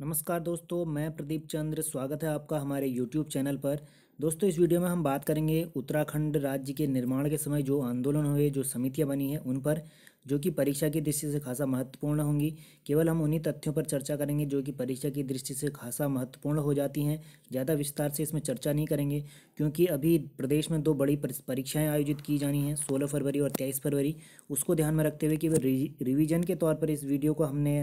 नमस्कार दोस्तों मैं प्रदीप चंद्र स्वागत है आपका हमारे यूट्यूब चैनल पर दोस्तों इस वीडियो में हम बात करेंगे उत्तराखंड राज्य के निर्माण के समय जो आंदोलन हुए जो समितियां बनी हैं उन पर जो कि परीक्षा की दृष्टि से खासा महत्वपूर्ण होंगी केवल हम उन्हीं तथ्यों पर चर्चा करेंगे जो कि परीक्षा की दृष्टि से खासा महत्वपूर्ण हो जाती हैं ज़्यादा विस्तार से इसमें चर्चा नहीं करेंगे क्योंकि अभी प्रदेश में दो बड़ी परीक्षाएं आयोजित की जानी हैं सोलह फरवरी और तेईस फरवरी उसको ध्यान में रखते हुए कि रिविजन के तौर पर इस वीडियो को हमने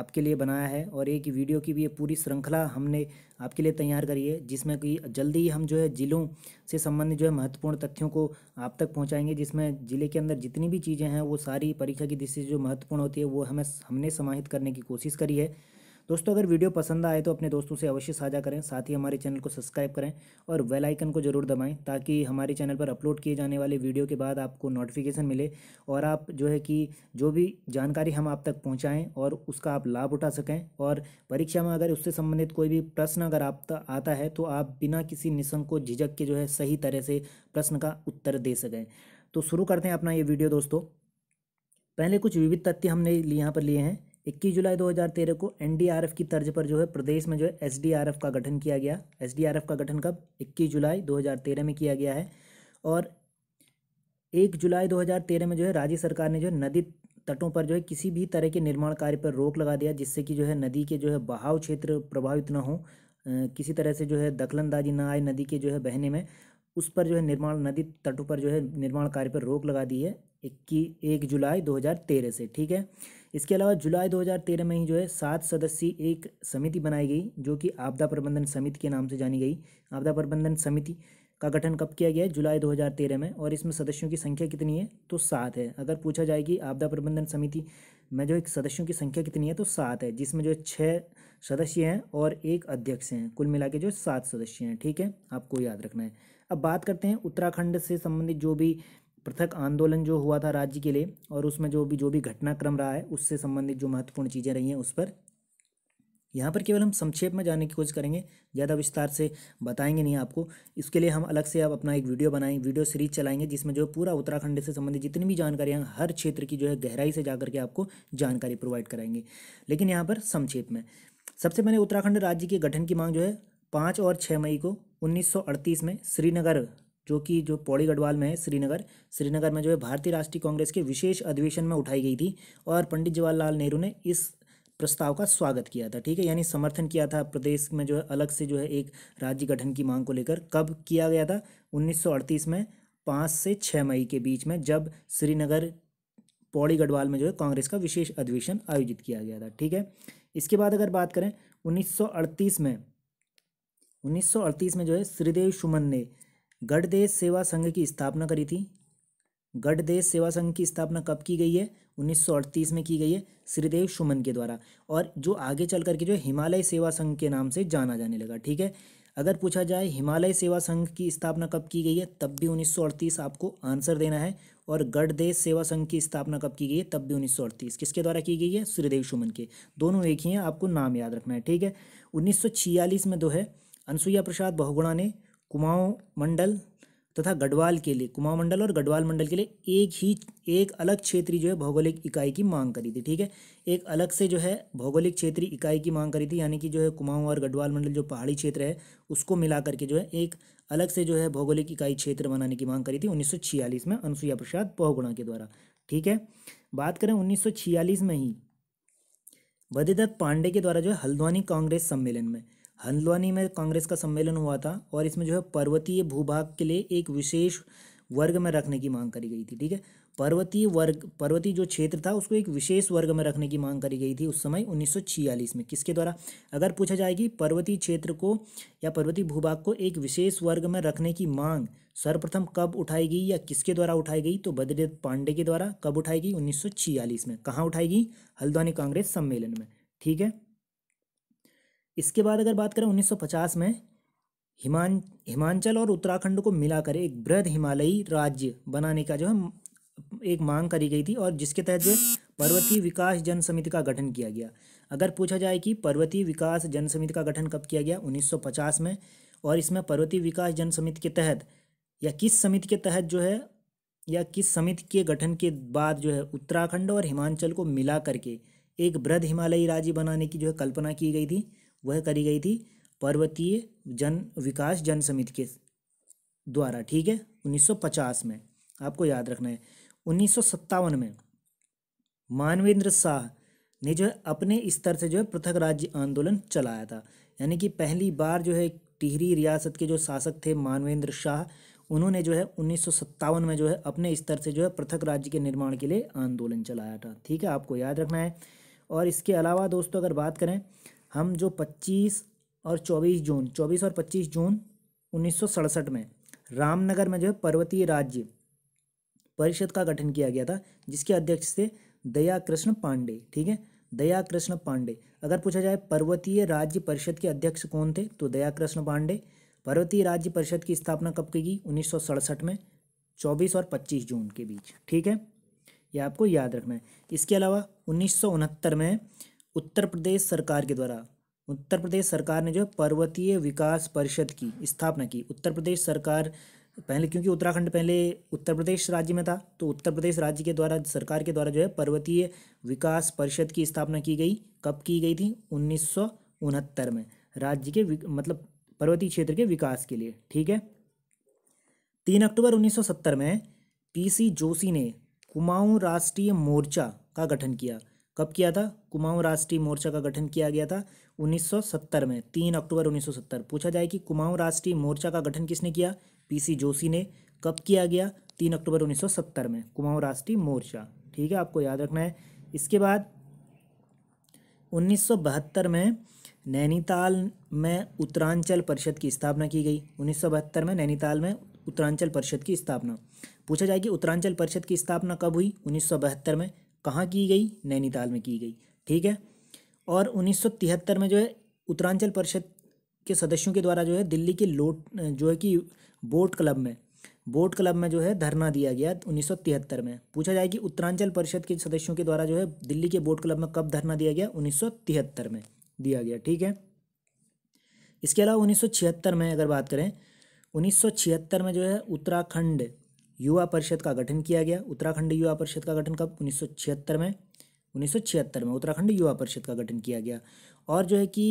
आपके लिए बनाया है और एक वीडियो की भी ये पूरी श्रृंखला हमने आपके लिए तैयार करी है जिसमें कि जल्दी ही हम जो है ज़िलों से संबंधित जो है महत्वपूर्ण तथ्यों को आप तक पहुंचाएंगे जिसमें ज़िले के अंदर जितनी भी चीज़ें हैं वो सारी परीक्षा की दृष्टि से जो महत्वपूर्ण होती है वो हमें हमने समाहित करने की कोशिश करी है दोस्तों अगर वीडियो पसंद आए तो अपने दोस्तों से अवश्य साझा करें साथ ही हमारे चैनल को सब्सक्राइब करें और वेल आइकन को जरूर दबाएं ताकि हमारे चैनल पर अपलोड किए जाने वाले वीडियो के बाद आपको नोटिफिकेशन मिले और आप जो है कि जो भी जानकारी हम आप तक पहुँचाएँ और उसका आप लाभ उठा सकें और परीक्षा में अगर उससे संबंधित कोई भी प्रश्न अगर आप आता है तो आप बिना किसी को झिझक के जो है सही तरह से प्रश्न का उत्तर दे सकें तो शुरू करते हैं अपना ये वीडियो दोस्तों पहले कुछ विविध तथ्य हमने यहाँ पर लिए हैं इक्कीस जुलाई 2013 को एनडीआरएफ की तर्ज पर जो है प्रदेश में जो है एसडीआरएफ का गठन किया गया एसडीआरएफ का गठन कब 21 जुलाई 2013 में किया गया है और एक जुलाई 2013 में जो है राज्य सरकार ने जो है नदी तटों पर जो है किसी भी तरह के निर्माण कार्य पर रोक लगा दिया जिससे कि जो है नदी के जो है बहाव क्षेत्र प्रभावित ना हो किसी तरह से जो है दखलंदाजी ना आए नदी के जो है बहने में उस पर जो है निर्माण नदी तटों पर जो है निर्माण कार्य पर रोक लगा दी है इक्की एक जुलाई दो से ठीक है इसके अलावा जुलाई 2013 में ही जो है सात सदस्यीय एक समिति बनाई गई जो कि आपदा प्रबंधन समिति के नाम से जानी गई आपदा प्रबंधन समिति का गठन कब किया गया है जुलाई 2013 में और इसमें सदस्यों की संख्या कितनी है तो सात है अगर पूछा जाए कि आपदा प्रबंधन समिति में जो एक सदस्यों की संख्या कितनी है तो सात है जिसमें जो छः सदस्य हैं और एक अध्यक्ष हैं कुल मिला के जो सात सदस्य हैं ठीक है आपको याद रखना है अब बात करते हैं उत्तराखंड से संबंधित जो भी पृथक आंदोलन जो हुआ था राज्य के लिए और उसमें जो भी जो भी घटनाक्रम रहा है उससे संबंधित जो महत्वपूर्ण चीज़ें रही हैं उस पर यहाँ पर केवल हम संक्षेप में जाने की कोशिश करेंगे ज़्यादा विस्तार से बताएंगे नहीं आपको इसके लिए हम अलग से आप अपना एक वीडियो बनाएं वीडियो सीरीज चलाएंगे जिसमें जो पूरा उत्तराखंड से संबंधित जितनी भी जानकारियाँ हर क्षेत्र की जो है गहराई से जाकर के आपको जानकारी प्रोवाइड कराएंगे लेकिन यहाँ पर संक्षेप में सबसे पहले उत्तराखंड राज्य के गठन की मांग जो है पाँच और छः मई को 1938 में श्रीनगर जो कि जो पौड़ी गढ़वाल में है श्रीनगर श्रीनगर में जो है भारतीय राष्ट्रीय कांग्रेस के विशेष अधिवेशन में उठाई गई थी और पंडित जवाहरलाल नेहरू ने इस प्रस्ताव का स्वागत किया था ठीक है यानी समर्थन किया था प्रदेश में जो है अलग से जो है एक राज्य गठन की मांग को लेकर कब किया गया था उन्नीस में पाँच से छः मई के बीच में जब श्रीनगर पौड़ी गढ़वाल में जो है कांग्रेस का विशेष अधिवेशन आयोजित किया गया था ठीक है इसके बाद अगर बात करें 1938 में 1938 में जो है श्रीदेव सुमन ने गढ़देश सेवा संघ की स्थापना करी थी गढ़देश सेवा संघ की स्थापना कब की गई है 1938 में की गई है श्रीदेव सुमन के द्वारा और जो आगे चल करके जो हिमालय सेवा संघ के नाम से जाना जाने लगा ठीक है अगर पूछा जाए हिमालय सेवा संघ की स्थापना कब की गई है तब भी 1938 आपको आंसर देना है और गढ़देश सेवा संघ की स्थापना कब की गई है तब भी 1938 किसके द्वारा की गई है श्रीदेव सुमन के दोनों एक ही हैं आपको नाम याद रखना है ठीक है 1946 में दो है अनुसुईया प्रसाद बहुगुणा ने कुमाऊं मंडल तथा गढ़वाल के लिए कुमाऊं मंडल और गढ़वाल मंडल के लिए एक ही एक अलग क्षेत्रीय जो है भौगोलिक इकाई की मांग करी थी ठीक है एक अलग से जो है भौगोलिक क्षेत्रीय इकाई की मांग करी थी यानी कि जो है कुमाऊं और गढ़वाल मंडल जो पहाड़ी क्षेत्र है उसको मिला करके जो है एक अलग से जो है भौगोलिक इकाई क्षेत्र बनाने की मांग करी थी उन्नीस में अनुसुईया प्रसाद पहुगुणा के द्वारा ठीक है बात करें उन्नीस में ही बदिदत्त पांडे के द्वारा जो है हल्द्वानी कांग्रेस सम्मेलन में हंदवानी में कांग्रेस का सम्मेलन हुआ था और इसमें जो है पर्वतीय भूभाग के लिए एक विशेष वर्ग में रखने की मांग करी गई थी ठीक है पर्वतीय वर्ग पर्वतीय जो क्षेत्र था उसको एक विशेष वर्ग में रखने की मांग करी गई थी उस समय 1946 में किसके द्वारा अगर पूछा जाएगी पर्वतीय क्षेत्र को या पर्वतीय भूभाग को एक विशेष वर्ग में रखने की मांग सर्वप्रथम कब उठाई गई या किसके द्वारा उठाई गई तो बद्रीनाथ पांडे के द्वारा कब उठाई गई उन्नीस में कहाँ उठाई गई हल्द्वानी कांग्रेस सम्मेलन में ठीक है इसके बाद अगर बात करें 1950 में हिमान हिमाचल और उत्तराखंड को मिलाकर एक बृहद हिमालयी राज्य बनाने का जो है एक मांग करी गई थी और जिसके तहत जो पर्वतीय विकास जन समिति का गठन किया गया अगर पूछा जाए कि पर्वतीय विकास जन समिति का गठन कब किया गया 1950 में और इसमें पर्वतीय विकास जन समिति के तहत या किस समिति के तहत जो है या किस समिति के गठन के बाद जो है उत्तराखंड और हिमाचल को मिला करके एक बृहद हिमालयी राज्य बनाने की जो है कल्पना की गई थी वह करी गई थी पर्वतीय जन विकास जन समिति के द्वारा ठीक है 1950 में आपको याद रखना है उन्नीस में मानवेंद्र शाह ने जो है अपने स्तर से जो है पृथक राज्य आंदोलन चलाया था यानी कि पहली बार जो है टिहरी रियासत के जो शासक थे मानवेंद्र शाह उन्होंने जो है उन्नीस में जो है अपने स्तर से जो है पृथक राज्य के निर्माण के लिए आंदोलन चलाया था ठीक है आपको याद रखना है और इसके अलावा दोस्तों अगर बात करें हम जो 25 और 24 जून 24 और 25 जून उन्नीस में रामनगर में जो है पर्वतीय राज्य परिषद का गठन किया गया था जिसके अध्यक्ष थे दया कृष्ण पांडे ठीक है दया कृष्ण पांडे अगर पूछा जाए पर्वतीय राज्य परिषद के अध्यक्ष कौन थे तो दया कृष्ण पांडे पर्वतीय राज्य परिषद की स्थापना कब की गई उन्नीस में 24 और 25 जून के बीच ठीक है ये आपको याद रखना है इसके अलावा उन्नीस में उत्तर प्रदेश सरकार के द्वारा उत्तर प्रदेश सरकार ने जो पर्वतीय विकास परिषद की स्थापना की उत्तर प्रदेश सरकार पहले क्योंकि उत्तराखंड पहले उत्तर प्रदेश राज्य में था तो उत्तर प्रदेश राज्य के द्वारा सरकार के द्वारा जो है पर्वतीय विकास परिषद की स्थापना की गई कब की गई थी उन्नीस में राज्य के मतलब पर्वतीय क्षेत्र के विकास के लिए ठीक है तीन अक्टूबर 1970 में पीसी जोशी ने कुमाऊं राष्ट्रीय मोर्चा का गठन किया कब किया था कुमाऊं राष्ट्रीय मोर्चा का गठन किया गया था 1970 में तीन अक्टूबर 1970 पूछा जाए कि कुमाऊं राष्ट्रीय मोर्चा का गठन किसने किया पीसी जोशी ने कब किया गया तीन अक्टूबर 1970 में कुमाऊं राष्ट्रीय मोर्चा ठीक है आपको याद रखना है इसके बाद उन्नीस में नैनीताल में उत्तरांचल परिषद की स्थापना की गई उन्नीस में नैनीताल में उत्तरांचल परिषद की स्थापना पूछा जाए कि उत्तरांचल परिषद की स्थापना कब हुई उन्नीस में कहाँ की गई नैनीताल में की गई ठीक है और उन्नीस में जो है उत्तरांचल परिषद के सदस्यों के द्वारा जो है दिल्ली के लोट जो है कि बोट क्लब में बोट क्लब में जो है धरना दिया गया 1973 में पूछा जाए कि उत्तरांचल परिषद के सदस्यों के द्वारा जो है दिल्ली के बोट क्लब में कब धरना दिया गया 1973 में दिया गया ठीक है इसके अलावा उन्नीस में अगर बात करें उन्नीस में जो है उत्तराखंड युवा परिषद का गठन किया गया उत्तराखंड युवा परिषद का गठन कब उन्नीस में उन्नीस में उत्तराखंड युवा परिषद का गठन किया गया और जो है कि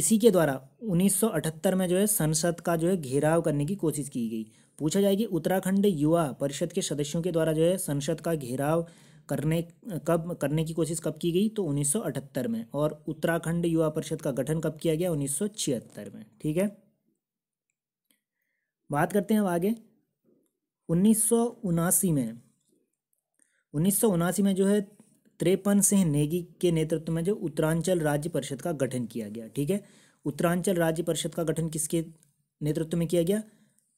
इसी के द्वारा 1978 में जो है संसद का जो है घेराव करने की कोशिश की गई पूछा जाए कि उत्तराखंड युवा परिषद के सदस्यों के द्वारा जो है संसद का घेराव करने कब करने की कोशिश कब की गई तो 1978 में और उत्तराखंड युवा परिषद का गठन कब किया गया 1976 में ठीक है बात करते हैं अब आगे उन्नीस में उन्नीस में जो है त्रेपन सिंह नेगी के नेतृत्व में जो उत्तरांचल राज्य परिषद का गठन किया गया ठीक है उत्तरांचल राज्य परिषद का गठन किसके नेतृत्व में किया गया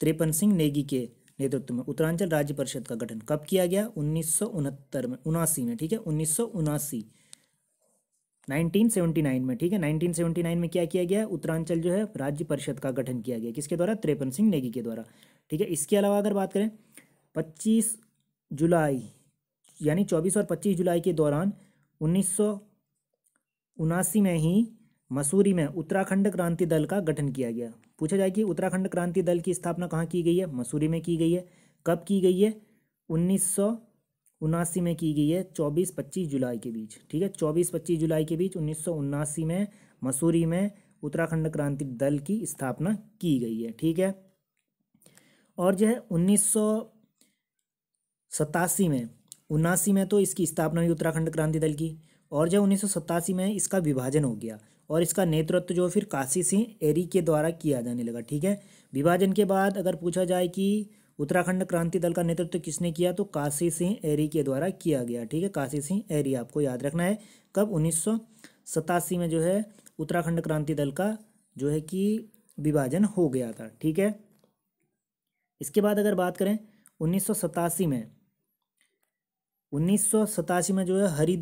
त्रेपन सिंह नेगी के नेतृत्व में उत्तरांचल राज्य परिषद का गठन कब किया गया उन्नीस में उनासी में ठीक है उन्नीस 1979 में ठीक है 1979 में क्या किया गया उत्तरांचल जो है राज्य परिषद का गठन किया गया किसके द्वारा त्रेपन सिंह नेगी के द्वारा ठीक है इसके अलावा अगर बात करें 25 जुलाई यानी 24 और 25 जुलाई के दौरान उन्नीस में ही मसूरी में उत्तराखंड क्रांति दल का गठन किया गया पूछा जाए कि उत्तराखंड क्रांति दल की स्थापना कहाँ की गई है मसूरी में की गई है कब की गई है उन्नीस में की गई है 24-25 जुलाई के बीच ठीक है 24-25 जुलाई के बीच उन्नीस में मसूरी में उत्तराखंड क्रांति दल की स्थापना की गई है ठीक है और जो है उन्नीस सतासी में उन्नासी में तो इसकी स्थापना हुई उत्तराखंड क्रांति दल की और जब उन्नीस में इसका विभाजन हो गया और इसका नेतृत्व जो फिर काशी सिंह एरी के द्वारा किया जाने लगा ठीक है विभाजन के बाद अगर पूछा जाए कि उत्तराखंड क्रांति दल का नेतृत्व किसने किया तो काशी सिंह एरी के द्वारा किया गया ठीक है काशी सिंह एरी आपको याद रखना है कब उन्नीस में जो है उत्तराखंड क्रांति दल का जो है कि विभाजन हो गया था ठीक है इसके बाद अगर बात करें उन्नीस में उन्नीस में जो है हरि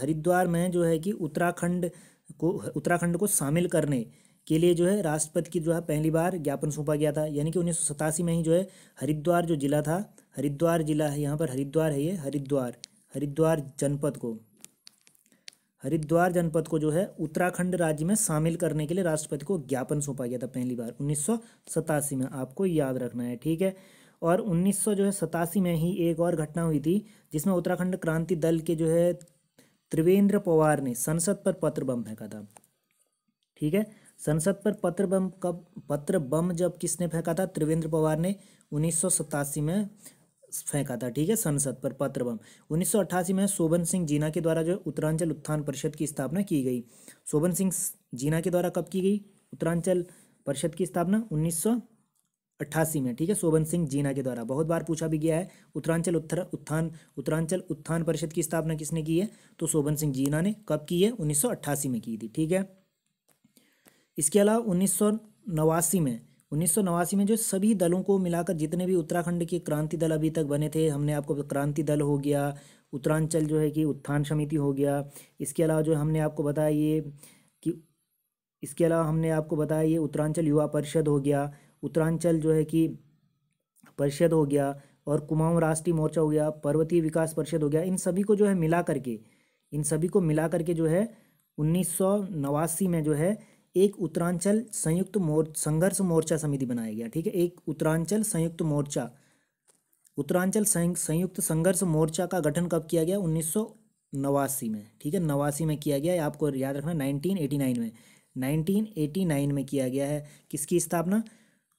हरिद्वार में जो है कि उत्तराखंड को उत्तराखंड को शामिल करने के लिए जो है राष्ट्रपति की जो है पहली बार ज्ञापन सौंपा गया था यानी कि उन्नीस में ही जो है हरिद्वार जो जिला था हरिद्वार जिला है यहाँ पर हरिद्वार है ये हरिद्वार हरिद्वार जनपद को हरिद्वार जनपद को जो है उत्तराखंड राज्य में शामिल करने के लिए राष्ट्रपति को ज्ञापन सौंपा गया था पहली बार उन्नीस में आपको याद रखना है ठीक है और उन्नीस जो है सतासी में ही एक और घटना हुई थी जिसमें उत्तराखंड क्रांति दल के जो है त्रिवेंद्र पवार ने संसद पर पत्र बम फेंका था ठीक है संसद पर पत्र बम कब पत्र बम जब किसने फेंका था त्रिवेंद्र पवार ने उन्नीस में फेंका था ठीक है संसद पर पत्र बम उन्नीस में शोभन सिंह जीना के द्वारा जो उत्तरांचल उत्थान परिषद की स्थापना की गई शोभन सिंह जीना के द्वारा कब की गई उत्तरांचल परिषद की स्थापना उन्नीस अट्ठासी में ठीक है शोभन सिंह जीना के द्वारा बहुत बार पूछा भी गया है उत्तरांचल उत्तर उत्थान उत्तरांचल उत्थान परिषद की स्थापना किसने की है तो शोभन सिंह जीना ने कब की है उन्नीस में की थी ठीक है इसके अलावा उन्नीस में उन्नीस में जो सभी दलों को मिलाकर जितने भी उत्तराखंड के क्रांति दल अभी तक बने थे हमने आपको क्रांति दल हो गया उत्तरांचल जो है कि उत्थान समिति हो गया इसके अलावा जो हमने आपको बताया ये कि इसके अलावा हमने आपको बताया ये उत्तरांचल युवा परिषद हो गया उत्तरांचल जो है कि परिषद हो गया और कुमाऊं राष्ट्रीय मोर्चा हो गया पर्वतीय विकास परिषद हो गया इन सभी को जो है मिला करके इन सभी को मिला करके जो है उन्नीस में जो है एक उत्तरांचल संयुक्त मोर् संघर्ष मोर्चा समिति बनाया गया ठीक है एक उत्तरांचल संयुक्त मोर्चा उत्तरांचल संयुक्त संघर्ष मोर्चा का गठन कब किया गया उन्नीस नवासी में ठीक है नवासी में किया गया आपको याद रखना 1989 में 1989 में किया गया है किसकी स्थापना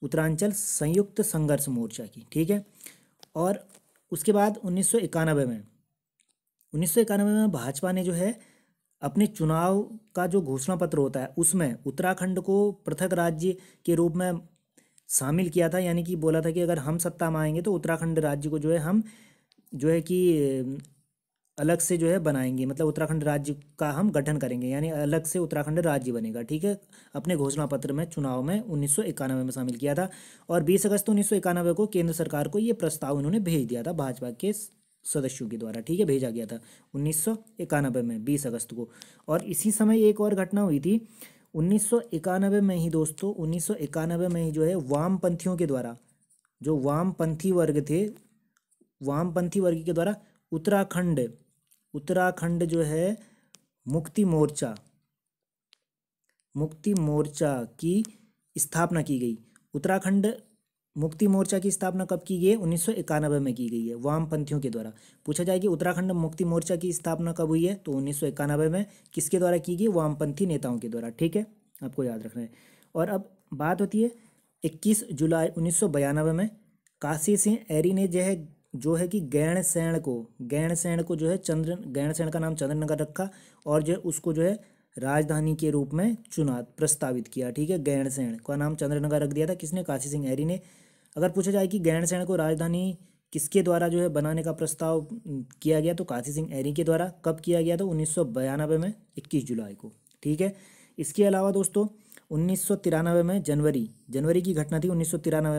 उत्तरांचल संयुक्त संघर्ष मोर्चा की ठीक है और उसके बाद उन्नीस में उन्नीस में भाजपा ने जो है अपने चुनाव का जो घोषणा पत्र होता है उसमें उत्तराखंड को पृथक राज्य के रूप में शामिल किया था यानी कि बोला था कि अगर हम सत्ता में आएंगे तो उत्तराखंड राज्य को जो है हम जो है कि अलग से जो है बनाएंगे मतलब उत्तराखंड राज्य का हम गठन करेंगे यानी अलग से उत्तराखंड राज्य बनेगा ठीक है अपने घोषणा पत्र में चुनाव में उन्नीस में शामिल किया था और बीस अगस्त उन्नीस को केंद्र सरकार को ये प्रस्ताव इन्होंने भेज दिया था भाजपा के सदस्यों के द्वारा ठीक है भेजा गया था उन्नीस में बीस अगस्त को और इसी समय एक और घटना हुई थी उन्नीस में ही दोस्तों उन्नीस में ही जो है वामपंथियों के द्वारा जो वामपंथी वर्ग थे वामपंथी वर्ग के द्वारा उत्तराखंड उत्तराखंड जो है मुक्ति मोर्चा मुक्ति मोर्चा की स्थापना की गई उत्तराखंड मुक्ति मोर्चा की स्थापना कब की गई है उन्नीस में की गई है वामपंथियों के द्वारा पूछा जाए कि उत्तराखंड मुक्ति मोर्चा की स्थापना कब हुई है तो उन्नीस में किसके द्वारा की गई वामपंथी नेताओं के द्वारा ठीक है आपको याद रखना है और अब बात होती है इक्कीस जुलाई उन्नीस में काशी सिंह एरी ने जो है जो है कि गैण सैण को गैण को जो है चंद्र गैण का नाम चंद्रनगर रखा और जो है उसको जो है राजधानी के रूप में चुना प्रस्तावित किया ठीक है गैण का नाम चंद्रनगर रख दिया था किसने काशी सिंह ऐरी ने अगर पूछा जाए कि गैण को राजधानी किसके द्वारा जो है बनाने का प्रस्ताव किया गया तो काशी सिंह एरी के द्वारा कब किया गया तो उन्नीस में इक्कीस जुलाई को ठीक है इसके अलावा दोस्तों उन्नीस में जनवरी जनवरी की घटना थी उन्नीस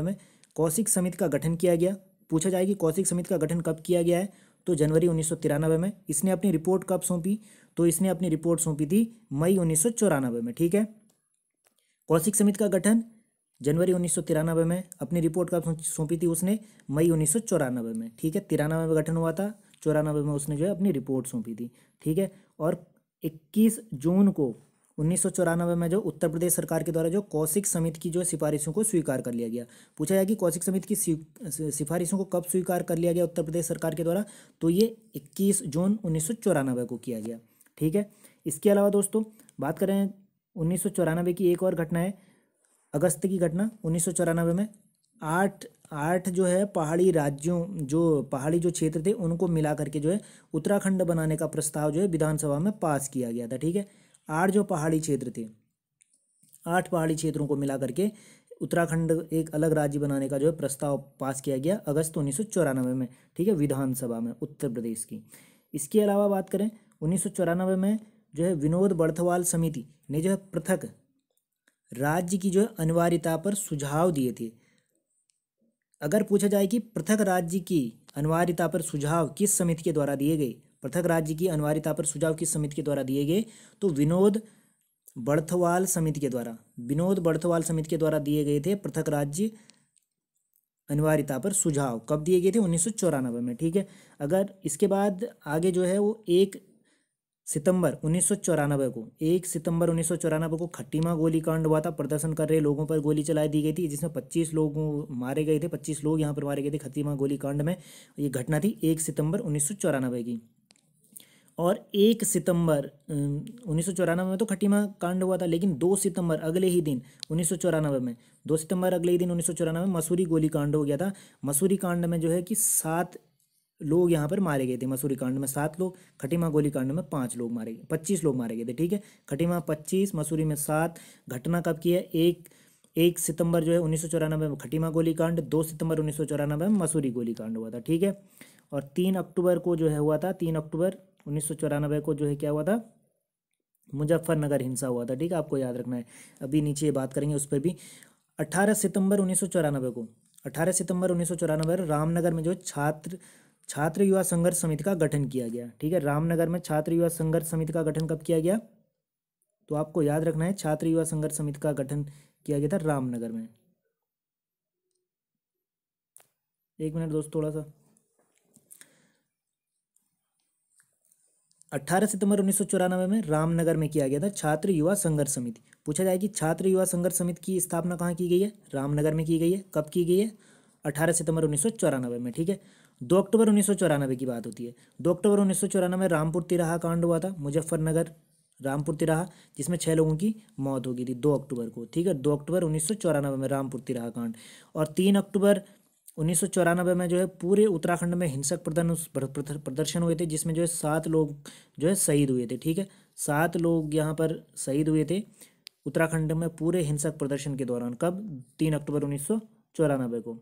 में कौशिक समिति का गठन किया गया पूछा जाए कि कौशिक समिति का गठन कब किया गया है तो जनवरी उन्नीस में इसने अपनी रिपोर्ट कब सौंपी तो इसने अपनी रिपोर्ट सौंपी थी मई उन्नीस में ठीक है कौशिक समिति का गठन जनवरी उन्नीस में अपनी रिपोर्ट कब सौंपी थी उसने मई उन्नीस में ठीक है तिरानवे में गठन हुआ था चौरानवे में उसने जो है अपनी रिपोर्ट सौंपी थी ठीक है और 21 जून को उन्नीस में जो उत्तर प्रदेश सरकार के द्वारा जो कौशिक समिति की जो सिफारिशों को स्वीकार कर लिया गया पूछा गया कि कौशिक समिति की सिफारिशों को कब स्वीकार कर लिया गया उत्तर प्रदेश सरकार के द्वारा तो ये इक्कीस जून उन्नीस को किया गया ठीक है इसके अलावा दोस्तों बात करें उन्नीस की एक और घटना है अगस्त की घटना उन्नीस में आठ आठ जो है पहाड़ी राज्यों जो पहाड़ी जो क्षेत्र थे उनको मिला करके जो है उत्तराखंड बनाने का प्रस्ताव जो है विधानसभा में पास किया गया था ठीक है आठ जो पहाड़ी क्षेत्र थे आठ पहाड़ी क्षेत्रों को मिला करके उत्तराखंड एक अलग राज्य बनाने का जो है प्रस्ताव पास किया गया अगस्त उन्नीस में ठीक है विधानसभा में उत्तर प्रदेश की इसके अलावा बात करें उन्नीस में जो है विनोद बर्थवाल समिति ने जो है पृथक राज्य की जो है अनिवार्यता पर सुझाव दिए थे अगर पूछा जाए कि पृथक राज्य की अनिवार्यता पर सुझाव किस समिति के द्वारा दिए गए पृथक राज्य की अनिवार्यता पर सुझाव किस समिति के द्वारा दिए गए तो विनोद बर्थवाल समिति के द्वारा विनोद बर्थवाल समिति के द्वारा दिए गए थे पृथक राज्य अनिवार्यता पर सुझाव कब दिए गए थे उन्नीस में ठीक है अगर इसके बाद आगे जो है वो एक सितंबर उन्नीस को एक सितंबर उन्नीस को खट्टीमा गोलीकांड हुआ था प्रदर्शन कर रहे लोगों पर गोली चलाई दी गई थी जिसमें 25 लोग मारे गए थे 25 लोग यहाँ पर मारे गए थे खट्टीमा गोलीकांड में ये घटना थी एक सितंबर उन्नीस की और एक सितंबर उन्नीस में तो खटीमा कांड हुआ था लेकिन दो सितंबर अगले ही दिन उन्नीस में दो सितंबर अगले ही दिन उन्नीस में मसूरी गोली कांड हो गया था मसूरी कांड में जो है कि सात लोग यहाँ पर मारे गए थे मसूरी कांड में सात लोग खटीमा गोली कांड में पाँच लोग मारे गए पच्चीस लोग मारे गए थे ठीक है खटीमा पच्चीस मसूरी में सात घटना कब की है एक एक सितंबर जो है उन्नीस सौ में खटीमा गोली कांड दो सितंबर उन्नीस सौ में मसूरी गोली कांड हुआ था ठीक है और तीन अक्टूबर को जो है हुआ था तीन अक्टूबर उन्नीस को जो है क्या हुआ था मुजफ्फरनगर हिंसा हुआ था ठीक है आपको याद रखना है अभी नीचे बात करेंगे उस पर भी अट्ठारह सितंबर उन्नीस को अट्ठारह सितंबर उन्नीस रामनगर में जो छात्र छात्र युवा संघर्ष समिति का गठन किया गया ठीक है रामनगर में छात्र युवा संघर्ष समिति का गठन कब किया गया तो आपको याद रखना है छात्र युवा संघर्ष समिति का गठन किया गया था रामनगर में एक मिनट दोस्त थोड़ा सा 18 सितंबर उन्नीस में रामनगर में किया गया था छात्र युवा संघर्ष समिति पूछा जाए कि छात्र युवा संघर्ष समिति की स्थापना कहाँ की गई है रामनगर में की गई है कब की गई है 18 सितंबर उन्नीस में ठीक है दो अक्टूबर उन्नीस की बात होती है दो अक्टूबर उन्नीस में रामपुर तिराहा कांड हुआ था मुजफ्फरनगर रामपुर तिराहा जिसमें छः लोगों की मौत हो गई थी दो अक्टूबर को ठीक है दो अक्टूबर उन्नीस में रामपुर तिराहा कांड और तीन अक्टूबर उन्नीस में जो है पूरे उत्तराखंड में हिंसक प्रदर्शन हुए थे जिसमें जो है सात लोग जो है शहीद हुए थे ठीक है सात लोग यहाँ पर शहीद हुए थे उत्तराखंड में पूरे हिंसक प्रदर्शन के दौरान कब तीन अक्टूबर उन्नीस को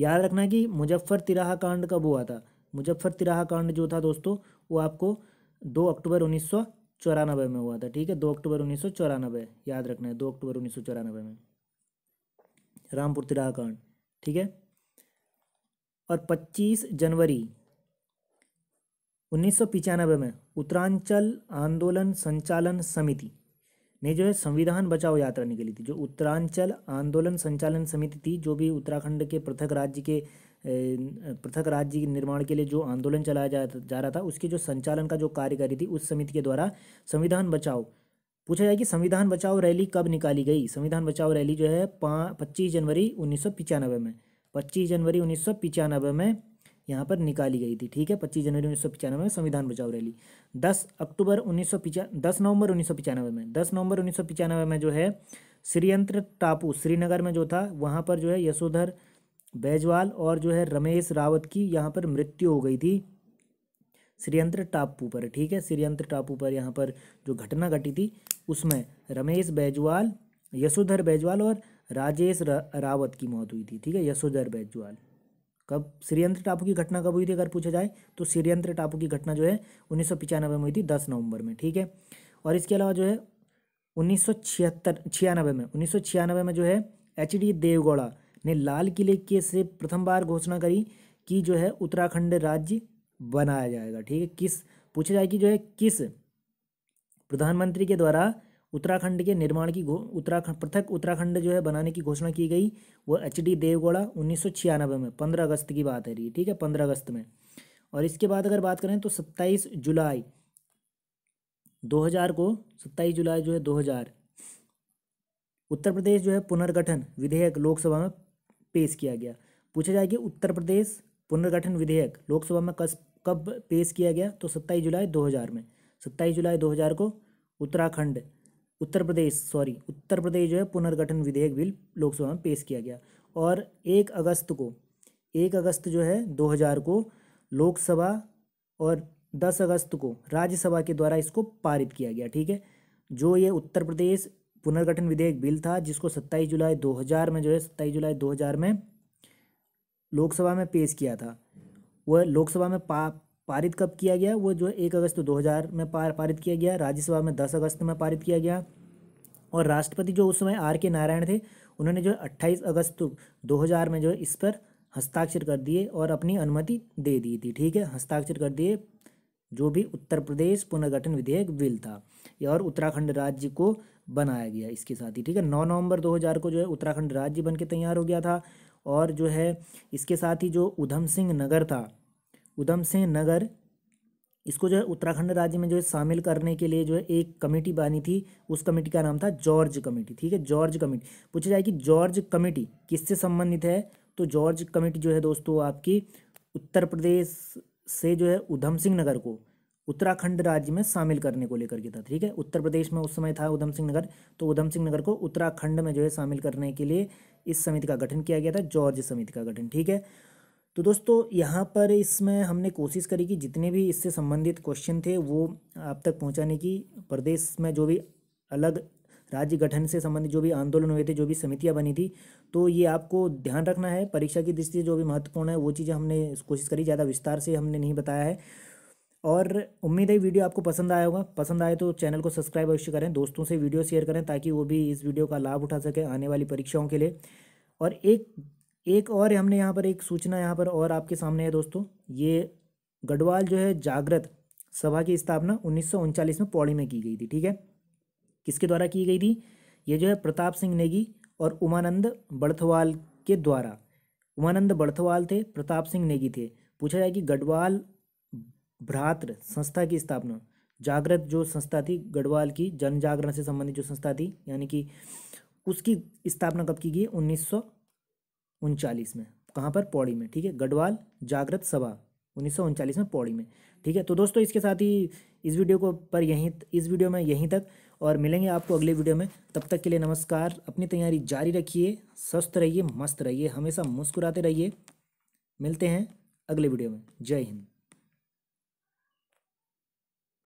याद रखना कि मुजफ्फर तिराहा कांड कब हुआ था मुजफ्फर तिराहा कांड जो था दोस्तों वो आपको दो अक्टूबर उन्नीस में हुआ था ठीक है दो अक्टूबर उन्नीस याद रखना है दो अक्टूबर उन्नीस में रामपुर तिराहा कांड ठीक है और 25 जनवरी उन्नीस में उत्तरांचल आंदोलन संचालन समिति ने जो है संविधान बचाओ यात्रा निकली थी जो उत्तरांचल आंदोलन संचालन समिति थी जो भी उत्तराखंड के पृथक राज्य के पृथक राज्य के निर्माण के लिए जो आंदोलन चलाया जा रहा था उसके जो संचालन का जो कार्य रही थी उस समिति के द्वारा संविधान बचाओ पूछा जाए कि संविधान बचाओ रैली कब निकाली गई संविधान बचाओ रैली जो है पच्चीस जनवरी उन्नीस में पच्चीस जनवरी उन्नीस में यहाँ पर निकाली गई थी ठीक है पच्चीस जनवरी उन्नीस में संविधान बचाओ रैली दस अक्टूबर उन्नीस सौ दस नवंबर उन्नीस में दस नवंबर उन्नीस में जो है श्रीयंत्र टापू श्रीनगर में जो था वहाँ पर जो है यशोधर बैजवाल और जो है रमेश रावत की यहाँ पर मृत्यु हो गई थी श्रीयंत्र टापू पर ठीक है श्रीयंत्र टापू पर यहाँ पर जो घटना घटी थी उसमें रमेश बैजवाल यशोधर बैजवाल और राजेश रावत की मौत हुई थी ठीक है यशोधर बैजवाल कब श्रीयंत्र टापू की घटना कब हुई थी अगर पूछा जाए तो श्रीयंत्र टापू की घटना जो है उन्नीस में हुई थी दस नवंबर में ठीक है और इसके अलावा जो है उन्नीस सौ में उन्नीस में जो है एच डी देवगौड़ा ने लाल किले के से प्रथम बार घोषणा करी कि जो है उत्तराखंड राज्य बनाया जाएगा ठीक है किस पूछा जाए कि जो है किस प्रधानमंत्री के द्वारा उत्तराखंड के निर्माण की उत्तराखंड पृथक उत्तराखंड जो है बनाने की घोषणा की गई वो एच डी देवगौड़ा उन्नीस में पंद्रह अगस्त की बात है रही ठीक है पंद्रह अगस्त में और इसके बाद अगर बात करें तो सत्ताईस जुलाई 2000 को सत्ताईस जुलाई जो है 2000 उत्तर प्रदेश जो है पुनर्गठन विधेयक लोकसभा में पेश किया गया पूछा जाए कि उत्तर प्रदेश पुनर्गठन विधेयक लोकसभा में कस कब पेश किया गया तो सत्ताईस जुलाई 2000 में सत्ताईस जुलाई 2000 को उत्तराखंड उत्तर प्रदेश सॉरी उत्तर प्रदेश जो है पुनर्गठन विधेयक बिल लोकसभा में पेश किया गया और एक अगस्त को एक अगस्त जो है 2000 को लोकसभा और 10 अगस्त को राज्यसभा के द्वारा इसको पारित किया गया ठीक है जो ये उत्तर प्रदेश पुनर्गठन विधेयक बिल था जिसको सत्ताईस जुलाई हजार में जो है सत्ताईस जुलाई हज़ार में लोकसभा में पेश किया था वह लोकसभा में पा पारित कब किया गया वो जो एक अगस्त 2000 में पार पारित किया गया राज्यसभा में 10 अगस्त में पारित किया गया और राष्ट्रपति जो उस समय आर के नारायण थे उन्होंने जो 28 अगस्त 2000 में जो इस पर हस्ताक्षर कर दिए और अपनी अनुमति दे दी थी ठीक है हस्ताक्षर कर दिए जो भी उत्तर प्रदेश पुनर्गठन विधेयक बिल था और उत्तराखंड राज्य को बनाया गया इसके साथ ही ठीक है नौ नवंबर 2000 को जो है उत्तराखंड राज्य बन के तैयार हो गया था और जो है इसके साथ ही जो उधम सिंह नगर था उधम सिंह नगर इसको जो है उत्तराखंड राज्य में जो है शामिल करने के लिए जो है एक कमेटी बनी थी उस कमेटी का नाम था जॉर्ज कमेटी ठीक है जॉर्ज कमेटी पूछा जाए कि जॉर्ज कमेटी किससे संबंधित है तो जॉर्ज कमेटी जो है दोस्तों आपकी उत्तर प्रदेश से जो है उधम सिंह नगर को उत्तराखंड राज्य में शामिल करने को लेकर के था ठीक है उत्तर प्रदेश में उस समय था उधम सिंह नगर तो उधम सिंह नगर को उत्तराखंड में जो है शामिल करने के लिए इस समिति का गठन किया गया था जॉर्ज समिति का गठन ठीक है तो दोस्तों यहाँ पर इसमें हमने कोशिश करी कि जितने भी इससे संबंधित क्वेश्चन थे वो आप तक पहुँचाने की प्रदेश में जो भी अलग राज्य गठन से संबंधित जो भी आंदोलन हुए थे जो भी समितियाँ बनी थी तो ये आपको ध्यान रखना है परीक्षा की दृष्टि से जो भी महत्वपूर्ण है वो चीज़ें हमने कोशिश करी ज़्यादा विस्तार से हमने नहीं बताया है और उम्मीद है वीडियो आपको पसंद आया होगा पसंद आए तो चैनल को सब्सक्राइब अवश्य करें दोस्तों से वीडियो शेयर करें ताकि वो भी इस वीडियो का लाभ उठा सके आने वाली परीक्षाओं के लिए और एक एक और हमने यहाँ पर एक सूचना यहाँ पर और आपके सामने है दोस्तों ये गढ़वाल जो है जागृत सभा की स्थापना उन्नीस में पौड़ी में की गई थी ठीक है किसके द्वारा की गई थी ये जो है प्रताप सिंह नेगी और उमानंद बड़थवाल के द्वारा उमानंद बड़थवाल थे प्रताप सिंह नेगी थे पूछा जाए कि गढ़वाल भ्रातृ संस्था की स्थापना जागृत जो संस्था थी गढ़वाल की जन जागरण से संबंधित जो संस्था थी यानी कि उसकी स्थापना कब की गई उन्नीस सौ उनचालीस में कहाँ पर पौड़ी में ठीक है गढ़वाल जागृत सभा उन्नीस में पौड़ी में ठीक है तो दोस्तों इसके साथ ही इस वीडियो को पर यहीं इस वीडियो में यहीं तक और मिलेंगे आपको अगले वीडियो में तब तक के लिए नमस्कार अपनी तैयारी जारी रखिए स्वस्थ रहिए मस्त रहिए हमेशा मुस्कुराते रहिए मिलते हैं अगले वीडियो में जय हिंद